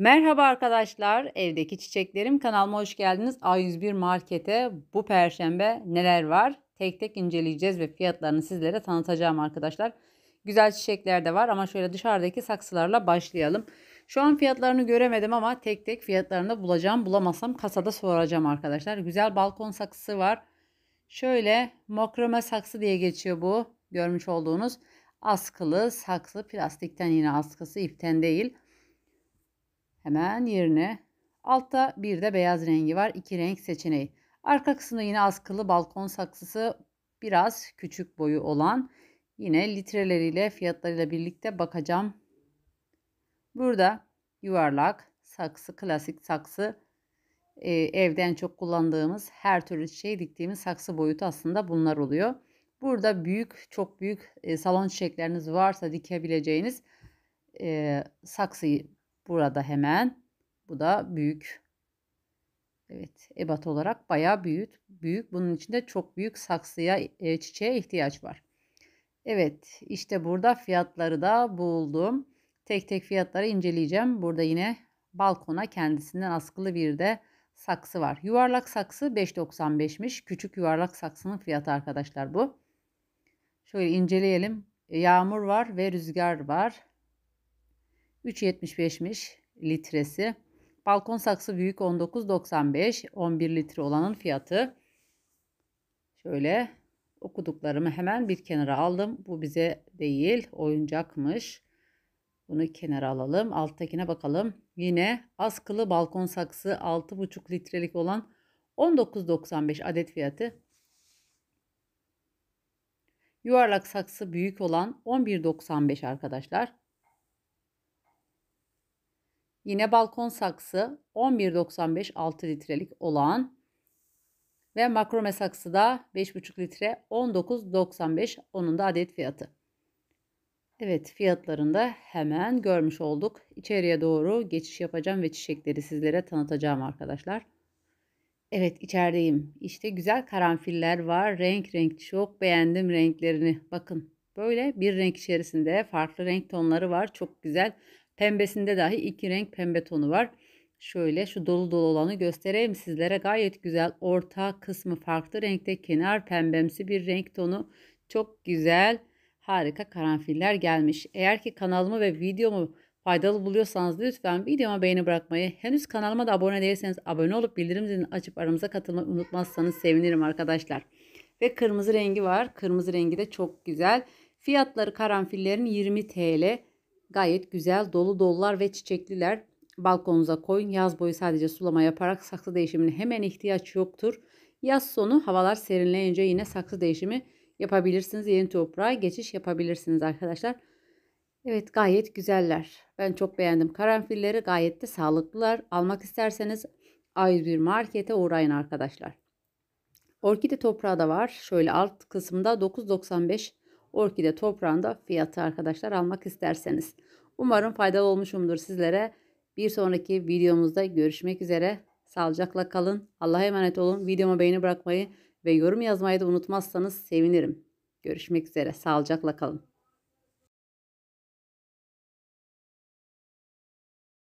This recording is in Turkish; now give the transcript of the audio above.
Merhaba arkadaşlar, evdeki çiçeklerim kanalıma hoş geldiniz. A101 Market'e bu perşembe neler var? Tek tek inceleyeceğiz ve fiyatlarını sizlere tanıtacağım arkadaşlar. Güzel çiçekler de var ama şöyle dışarıdaki saksılarla başlayalım. Şu an fiyatlarını göremedim ama tek tek fiyatlarını da bulacağım. Bulamazsam kasada soracağım arkadaşlar. Güzel balkon saksısı var. Şöyle makrome saksı diye geçiyor bu. Görmüş olduğunuz askılı saksı. Plastikten yine askısı, ipten değil. Hemen yerine altta bir de beyaz rengi var. İki renk seçeneği. Arka kısımda yine askılı balkon saksısı biraz küçük boyu olan yine litreleriyle fiyatlarıyla birlikte bakacağım. Burada yuvarlak saksı klasik saksı ee, evden çok kullandığımız her türlü şey diktiğimiz saksı boyutu aslında bunlar oluyor. Burada büyük çok büyük e, salon çiçekleriniz varsa dikebileceğiniz e, saksıyı Burada hemen. Bu da büyük. Evet ebat olarak bayağı büyük. Büyük bunun içinde çok büyük saksıya e, çiçeğe ihtiyaç var. Evet işte burada fiyatları da buldum. Tek tek fiyatları inceleyeceğim. Burada yine balkona kendisinden askılı bir de saksı var. Yuvarlak saksı 5.95'miş. Küçük yuvarlak saksının fiyatı arkadaşlar bu. Şöyle inceleyelim. E, yağmur var ve rüzgar var. 3.75'miş litresi. Balkon saksı büyük 19.95 11 litre olanın fiyatı. Şöyle okuduklarımı hemen bir kenara aldım. Bu bize değil oyuncakmış. Bunu kenara alalım. Alttakine bakalım. Yine askılı balkon saksı 6,5 litrelik olan 19.95 adet fiyatı. Yuvarlak saksı büyük olan 11.95 arkadaşlar. Yine balkon saksı 11.95 6 litrelik olan ve makrome saksı da 5.5 litre 19.95 onun da adet fiyatı. Evet fiyatlarını da hemen görmüş olduk. İçeriye doğru geçiş yapacağım ve çiçekleri sizlere tanıtacağım arkadaşlar. Evet içerideyim. İşte güzel karanfiller var. Renk renk çok beğendim renklerini. Bakın böyle bir renk içerisinde farklı renk tonları var. Çok güzel. Pembesinde dahi iki renk pembe tonu var. Şöyle şu dolu dolu olanı göstereyim sizlere. Gayet güzel orta kısmı farklı renkte kenar pembemsi bir renk tonu. Çok güzel harika karanfiller gelmiş. Eğer ki kanalımı ve videomu faydalı buluyorsanız lütfen videoma beğeni bırakmayı, henüz kanalıma da abone değilseniz abone olup bildirim zilini açıp aramıza katılmayı unutmazsanız sevinirim arkadaşlar. Ve kırmızı rengi var. Kırmızı rengi de çok güzel. Fiyatları karanfillerin 20 TL. Gayet güzel dolu dollar ve çiçekliler. Balkonunuza koyun. Yaz boyu sadece sulama yaparak saksı değişimine hemen ihtiyaç yoktur. Yaz sonu havalar serinleyince yine saksı değişimi yapabilirsiniz. Yeni toprağa geçiş yapabilirsiniz arkadaşlar. Evet gayet güzeller. Ben çok beğendim. Karanfilleri gayet de sağlıklılar. Almak isterseniz ay bir markete uğrayın arkadaşlar. Orkide toprağı da var. Şöyle alt kısımda 9.95 orkide toprağında fiyatı arkadaşlar almak isterseniz. Umarım faydalı olmuşumdur sizlere. Bir sonraki videomuzda görüşmek üzere. Sağlıcakla kalın. Allah'a emanet olun. Videoma beğeni bırakmayı ve yorum yazmayı da unutmazsanız sevinirim. Görüşmek üzere. Sağlıcakla kalın.